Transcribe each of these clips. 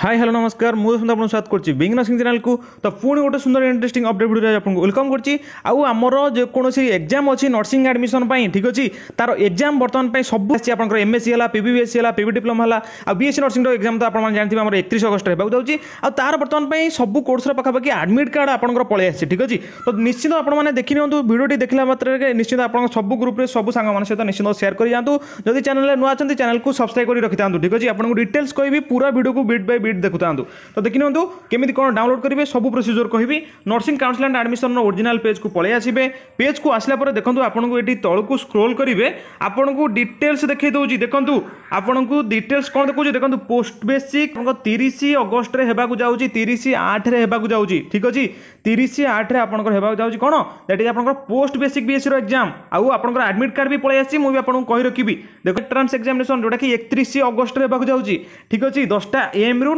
hi hello नमस्कार ମୁଁ ସୁନ୍ଦର ଆପଣଙ୍କୁ ସ୍ୱାଗତ କରୁଛି ବିଘ୍ନ ସିଂ ଚ୍ୟାନେଲକୁ ତ ପୁଣି ଗୋଟେ ସୁନ୍ଦର ଇଣ୍ଟରେଷ୍ଟିଂ ଅପଡେଟ୍ ଭିଡ଼ିଓରେ ଆପଣଙ୍କୁ ୱେଲକମ୍ କରୁଛି ଆଉ ଆମର ଯେକୌଣସି ଏକ୍ଜାମ୍ ଅଛି ନର୍ସିଂ ଆଡ଼ମିସନ୍ ପାଇଁ ଠିକ୍ ଅଛି ତା'ର ଏକ୍ଜାମ୍ ବର୍ତ୍ତମାନ ପାଇଁ ସବୁ ଆସିଛି ଆପଣଙ୍କର ଏମ୍ଏସ୍ସି ହେଲା ପିବିବିଏସ୍ସି ହେଲା ପିବି ଡିପ୍ଲୋମା ହେଲା ଆଉ ବିଏସ୍ସି ନର୍ସିଂର ଏକ୍ଜାମ୍ ତ ଆପଣମାନେ ଜାଣିଥିବେ ଆମର ଏକତିରିଶ ଅଗଷ୍ଟ ହେବାକୁ ଯାଉଛି ଆଉ ତା'ର ବର୍ତ୍ତମାନ ପାଇଁ ସବୁ କୋର୍ସର ପାଖାପାଖି ଆଡ଼ମିଟ୍ କାର୍ଡ଼ ଆପଣଙ୍କର ପଳେଇ ଆସିଛି ଠିକ୍ ଅଛି ତ ନିଶ୍ଚିତ ଆପଣମାନେ ଦେଖିନିଅନ୍ତୁ ଭିଡ଼ିଓଟି ଦେଖିଲା ମାତ୍ରାରେ ନିଶ୍ଚିତ ଆପଣଙ୍କ ସବୁ ଗ୍ରୁପ୍ରେ ସବୁ ସାଙ୍ଗମାନଙ୍କ ସହିତ ନିଶ୍ଚିତ ସେୟାର କରିଯାଆନ୍ତୁ ଯଦି ଚ୍ୟାନେଲରେ ନୂଆ ଅଛନ୍ତି ଚ୍ୟାନେଲକୁ ସବସ୍କ୍ରାଇବ୍ କରି ରଖିଥାନ୍ତୁ ଠିକ୍ ଅଛି ଆପଣଙ୍କୁ ଡିଟେଲ୍ସ କହିବି ପୁରା ଭିଡ଼ିଓକୁ ବିଟ୍ ବାଇ ସ୍ପିଡ୍ ଦେଖୁଥାନ୍ତୁ ତ ଦେଖିନିଅନ୍ତୁ କେମିତି କ'ଣ ଡାଉନଲୋଡ଼ କରିବେ ସବୁ ପ୍ରୋସିଜର କହିବି ନର୍ସିଂ କାଉନସିଲ ଆଣ୍ଡ ଆଡ଼ମିସନର ଓରିଜିନାଲ ପେଜ୍କୁ ପଳେଇ ଆସିବେ ପେଜ୍କୁ ଆସିଲା ପରେ ଦେଖନ୍ତୁ ଆପଣଙ୍କୁ ଏଠି ତଳକୁ ସ୍କ୍ରୋଲ୍ କରିବେ ଆପଣଙ୍କୁ ଡିଟେଲ୍ସ ଦେଖାଇ ଦେଉଛି ଦେଖନ୍ତୁ आपको डिटेल्स कौन देखो देखो पोस्ट बेसिक तीस अगस्ट जाऊँच तीस आठ जाऊँच ठीक अच्छे तीस आठ रहा जाऊँगी कौन दैट इज आप पोस्ट बेसिक बीएससी एक्जाम आपंकर आडमिट कार्ड भी पलि आसी मुझे आपको कही रखी देखो एंट्रांस एक्जामेसन जोटा कि एकतीस अगस्ट जाऊँच ठीक अच्छे दसटा एम रू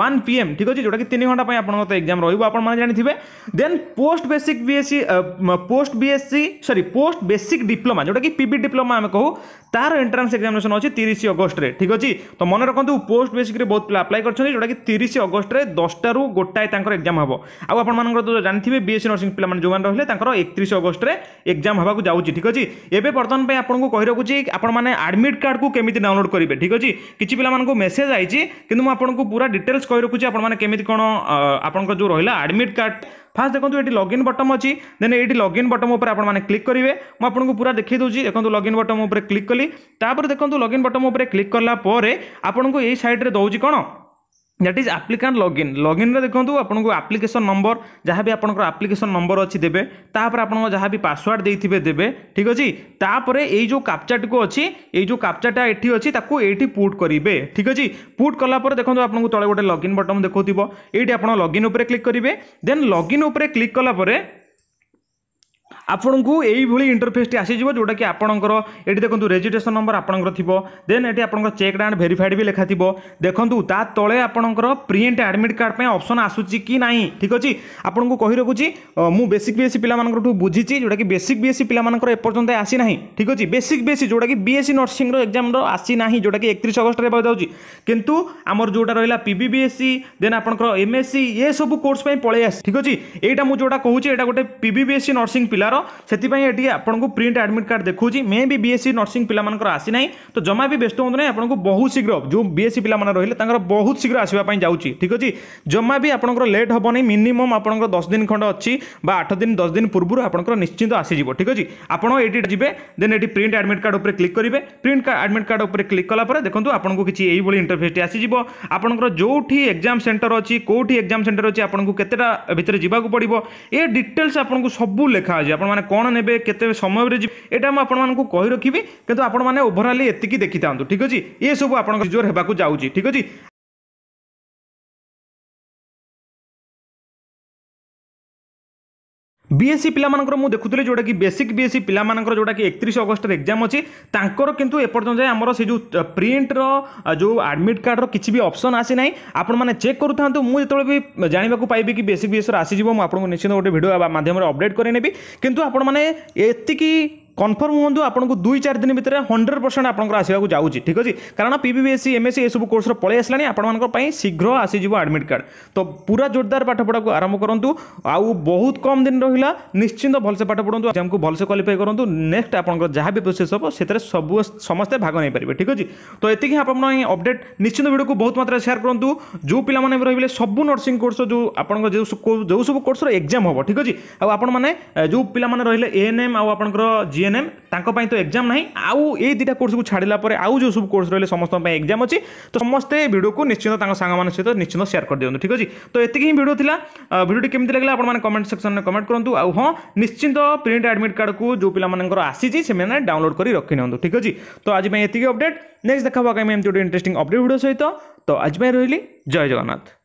वन पी एम ठीक अच्छे जोटा कि तीन घंटा आप एक्जाम रोज आप जानते then post basic BSc post BSc sorry post basic diploma जोटा कि पी डिप्लोमा आम कहू तार एंट्रांस एक्जामेसन ଅଛି ତିରିଶ ଅଗଷ୍ଟରେ ଠିକ୍ ଅଛି ତ ମନେ ରଖନ୍ତୁ ପୋଷ୍ଟ ବେସିକ୍ରେ ବହୁତ ପିଲା ଆପ୍ଲାଏ କରିଛନ୍ତି ଯେଉଁଟାକି ତିରିଶ ଅଗଷ୍ଟରେ ଦଶଟାରୁ ଗୋଟାଏ ତାଙ୍କର ଏକ୍ଜାମ୍ ହେବ ଆଉ ଆପଣମାନଙ୍କର ତ ଜାଣିଥିବେ ବିଏସ୍ସି ନର୍ସିଂ ପିଲାମାନେ ଯେଉଁମାନେ ରହିଲେ ତାଙ୍କର ଏକତିରିଶ ଅଗଷ୍ଟରେ ଏକ୍ଜାମ୍ ହେବାକୁ ଯାଉଛି ଠିକ୍ ଅଛି ଏବେ ବର୍ତ୍ତମାନ ପାଇଁ ଆପଣଙ୍କୁ କହି ରଖୁଛି ଆପଣମାନେ ଆଡ଼ମିଟ୍ କାର୍ଡ଼କୁ କେମିତି ଡାଉନଲୋଡ଼ କରିବେ ଠିକ୍ ଅଛି କିଛି ପିଲାମାନଙ୍କୁ ମେସେଜ୍ ଆସିଛି କିନ୍ତୁ ମୁଁ ଆପଣଙ୍କୁ ପୁରା ଡିଟେଲ୍ସ କହି ରଖୁଛି ଆପଣମାନେ କେମିତି କ'ଣ ଆପଣଙ୍କର ଯେଉଁ ରହିଲା ଆଡ଼ମିଟ୍ କାର୍ଡ଼ ফার্স্ট দেখুন এটি লগইন বটম অছি দেন এটি লগইন বটম উপরে আপনার ক্লিক করবে মু আপনার পুরা দেখাই দেছি দেখুন লগইন বটম উপরে ক্লিক কলি তাপরে দেখুন লগইন বটম উপরে ক্লিক কলা পরে আপনার এই সাইড্রে দৌছি কোণ ଦ୍ୟାଟ୍ ଇଜ୍ ଆପ୍ଲିକାଣ୍ଟ ଲଗ୍ଇନ୍ ଲଗ୍ଇନ୍ରେ ଦେଖନ୍ତୁ ଆପଣଙ୍କୁ ଆପ୍ଲିକେସନ୍ ନମ୍ବର ଯାହା ବି ଆପଣଙ୍କର ଆପ୍ଲିକେସନ୍ ନମ୍ବର ଅଛି ଦେବେ ତାପରେ ଆପଣଙ୍କ ଯାହା ବି ପାସୱାର୍ଡ଼ ଦେଇଥିବେ ଦେବେ ଠିକ୍ ଅଛି ତାପରେ ଏଇ ଯେଉଁ କାପଚାଟିକୁ ଅଛି ଏଇ ଯେଉଁ କାପ୍ଚାଟା ଏଠି ଅଛି ତାକୁ ଏଇଠି ପୁଟ୍ କରିବେ ଠିକ୍ ଅଛି ପୁଟ୍ କଲା ପରେ ଦେଖନ୍ତୁ ଆପଣଙ୍କୁ ତଳେ ଗୋଟେ ଲଗ୍ଇନ୍ ବଟନ୍ ଦେଖାଉଥିବ ଏଇଠି ଆପଣ ଲଗ୍ଇନ୍ ଉପରେ କ୍ଲିକ୍ କରିବେ ଦେନ୍ ଲଗ୍ଇନ୍ ଉପରେ କ୍ଲିକ୍ କଲା ପରେ আপনক এই ভলি ইন্টারফেস তে আসি জিবো জোডা কি আপনকৰ এতি দেখন্তু ৰেজিষ্ট্ৰেচন নম্বৰ আপনকৰ থিবো দেন এতি আপনকৰ চেক্ড আউট ভেরিফাইড বি লিখা থিবো দেখন্তু তা টলে আপনকৰ প্ৰিন্ট এডমিট কাৰ্ড পৈ অপচন আসুচি কি নাই ঠিক আছে আপনক কহি ৰখুচি মু বেসিক বিএসসি পिलाমানকটো বুজিচি জোডা কি বেসিক বিএসসি পिलाমানকৰ এ পৰ্যন্ত আসি নাই ঠিক আছে বেসিক বেছি জোডা কি বিএসসি নার্সিং ৰ এক্সামৰ আসি নাই জোডা কি 31 আগষ্ট ৰ পাৰ যাওচি কিন্তু আমৰ জোডা ৰহিলা পিবিবিএসসি দেন আপনকৰ এমএসসি এ সব কোর্স পৈ পঢ়ে আছে ঠিক আছে এটা মু জোডা কহুচি এটা গটে পিবিবিএসসি নার্সিং পিলা ସେଥିପାଇଁ ଏଠି ଆପଣଙ୍କୁ ପ୍ରିଣ୍ଟ ଆଡ଼ମିଟ୍ କାର୍ଡ଼ ଦେଖାଉଛି ମେ ବି ବିଏସ୍ସି ନର୍ସିଂ ପିଲାମାନଙ୍କର ଆସିନାହିଁ ତ ଜମା ବି ବ୍ୟସ୍ତ ହୁଅନ୍ତୁ ନାହିଁ ଆପଣଙ୍କୁ ବହୁତ ଶୀଘ୍ର ଯେଉଁ ବିଏସ୍ସି ପିଲାମାନେ ରହିଲେ ତାଙ୍କର ବହୁତ ଶୀଘ୍ର ଆସିବା ପାଇଁ ଯାଉଛି ଠିକ୍ ଅଛି ଜମା ବି ଆପଣଙ୍କର ଲେଟ୍ ହେବନି ମିନିମମ୍ ଆପଣଙ୍କର ଦଶ ଦିନ ଖଣ୍ଡ ଅଛି ବା ଆଠ ଦିନ ଦଶ ଦିନ ପୂର୍ବରୁ ଆପଣଙ୍କର ନିଶ୍ଚିନ୍ତ ଆସିଯିବ ଠିକ୍ ଅଛି ଆପଣ ଏଠି ଯିବେ ଦେନ୍ ଏଠି ପ୍ରିଣ୍ଟ ଆଡ଼ମିଟ୍ କାର୍ଡ଼ ଉପରେ କ୍ଲିକ୍ କରିବେ ପ୍ରିଣ୍ଟ ଆଡ଼ମିଟ୍ କାର୍ଡ଼ ଉପରେ କ୍ଲିକ୍ କଲା ପରେ ଦେଖନ୍ତୁ ଆପଣଙ୍କୁ କିଛି ଏଇଭଳି ଇଣ୍ଟରଫେସ୍ଟି ଆସିଯିବ ଆପଣଙ୍କର ଯେଉଁଠି ଏକ୍ଜାମ୍ ସେଣ୍ଟର ଅଛି କେଉଁଠି ଏକ୍ଜାମ୍ ସେଣ୍ଟର ଅଛି ଆପଣଙ୍କୁ କେତେଟା ଭିତରେ ଯିବାକୁ ପଡ଼ିବ ଏ ଡିଟେଲ୍ସ ଆପଣଙ୍କୁ ସବୁ ଲେଖା ଅଛି ଆପଣ ଆପଣମାନେ କ'ଣ ନେବେ କେତେ ସମୟରେ ଯିବେ ଏଇଟା ମୁଁ ଆପଣମାନଙ୍କୁ କହି ରଖିବି କିନ୍ତୁ ଆପଣମାନେ ଓଭରାଲି ଏତିକି ଦେଖିଥାନ୍ତୁ ଠିକ୍ ଅଛି ଏସବୁ ଆପଣଙ୍କ ଜୋର ହେବାକୁ ଯାଉଛି ଠିକ୍ ଅଛି বিএসসি ପିଲାମାନଙ୍କର ମୁଁ ଦେଖୁଥିଲି ଯେଉଁଟାକି ବେସିକ୍ ବିଏସ୍ସି ପିଲାମାନଙ୍କର ଯେଉଁଟାକି ଏକତିରିଶ ଅଗଷ୍ଟରେ ଏକ୍ଜାମ୍ ଅଛି ତାଙ୍କର କିନ୍ତୁ ଏପର୍ଯ୍ୟନ୍ତ ଯାଏଁ ଆମର ସେ ଯେଉଁ ପ୍ରିଣ୍ଟର ଯେଉଁ ଆଡ଼ମିଟ୍ କାର୍ଡ଼ର କିଛି ବି ଅପସନ୍ ଆସିନାହିଁ ଆପଣମାନେ ଚେକ୍ କରୁଥାନ୍ତୁ ମୁଁ ଯେତେବେଳେ ବି ଜାଣିବାକୁ ପାଇବି କି ବେସିକ୍ ବିଏସ୍ସିର ଆସିଯିବ ମୁଁ ଆପଣଙ୍କୁ ନିଶ୍ଚିନ୍ତ ଗୋଟେ ଭିଡ଼ିଓ ମାଧ୍ୟମରେ ଅପଡ଼େଟ୍ କରିନେବି କିନ୍ତୁ ଆପଣମାନେ ଏତିକି কনফর্ম হুম আপনার দুই চারি দিন ভিতরে হন্ড্রেড পরসেন্ট আপনার আসবাক যাচ্ছি ঠিক আছে কারণ পিবিএসসি এমএসসি এসব কোর্সর পলাই আসলানি আপনার শীঘ্র আসিযোগ আডমিট কার্ড তো পুরা জোরদার পাঠপড়া আরম্ভ করতু আহত কম দিন রহিলা নিশ্চিন্ত ভালসে পাঠ পড়ু এক্সাম ভালসে কোয়ালিফাই করতু নেক্সট আপনার যা বি প্রোসেস হব সেতে সবু সমস্তে ভাগ নেই পারবে ঠিক আছে তো এত আপনার অপডেট নিশ্চিন্ত ভিডিওকে বহু মাত্রায় সেয়ার করতু যে পিলা মানে রহলে সবু নর্সিং কোর্স যে আপনার যে সব কোর্সর এক্সাম হব ঠিক আছে আপনার যে পিলা মানে রহলে এএনএম আপনার জিএন जीएनएम तीन तो एक्जाम ना आउ दुटा कोर्स को छाड़ा पर आउ जो सब कोर्स रही है समस्त एक्जाम अच्छी तो समस्ते भिडियो को निश्चित सांग सहित निश्चित सेयार कर दिखाते ठीक अच्छी तो ये ही भिडियो था भिडियो कमी लगे आप कमेंट सेक्शन में कमेंट करूँ आउ हाँ निश्चित प्रिंट आडमिट कार्ड को जो पे आसी से डाउनलोड कर रखी नि ठीक अच्छे तो आजपाई ये अपडेट नेक्स्ट देखा आगामी एमती गोटे इंटरेस्टिंग अपडेट भिडियो सहित तो आज रही जय जगन्नाथ